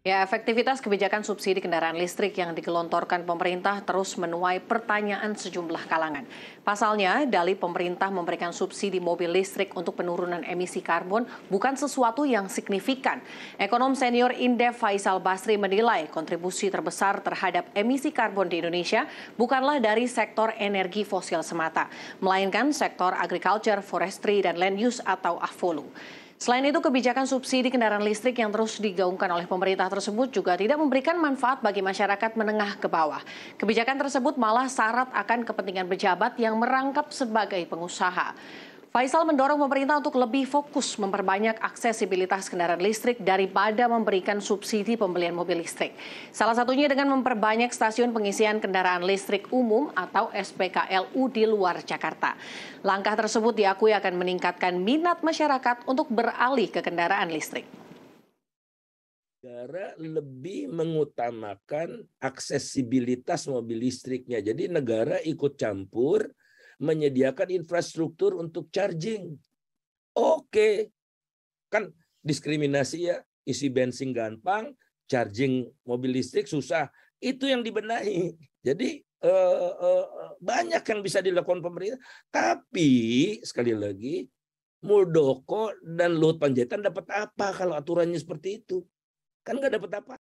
Ya, efektivitas kebijakan subsidi kendaraan listrik yang digelontorkan pemerintah terus menuai pertanyaan sejumlah kalangan. Pasalnya, dali pemerintah memberikan subsidi mobil listrik untuk penurunan emisi karbon bukan sesuatu yang signifikan. Ekonom senior Indef Faisal Basri menilai kontribusi terbesar terhadap emisi karbon di Indonesia bukanlah dari sektor energi fosil semata, melainkan sektor agriculture, forestry, dan land use atau AFOLU. Selain itu, kebijakan subsidi kendaraan listrik yang terus digaungkan oleh pemerintah tersebut juga tidak memberikan manfaat bagi masyarakat menengah ke bawah. Kebijakan tersebut malah syarat akan kepentingan pejabat yang merangkap sebagai pengusaha. Faisal mendorong pemerintah untuk lebih fokus memperbanyak aksesibilitas kendaraan listrik daripada memberikan subsidi pembelian mobil listrik. Salah satunya dengan memperbanyak stasiun pengisian kendaraan listrik umum atau SPKLU di luar Jakarta. Langkah tersebut diakui akan meningkatkan minat masyarakat untuk beralih ke kendaraan listrik negara lebih mengutamakan aksesibilitas mobil listriknya. Jadi negara ikut campur menyediakan infrastruktur untuk charging. Oke. Kan diskriminasi ya, isi bensin gampang, charging mobil listrik susah. Itu yang dibenahi. Jadi eh, eh, banyak yang bisa dilakukan pemerintah. Tapi sekali lagi Muldoko dan Luhut Panjaitan dapat apa kalau aturannya seperti itu? Kan nggak dapat apa.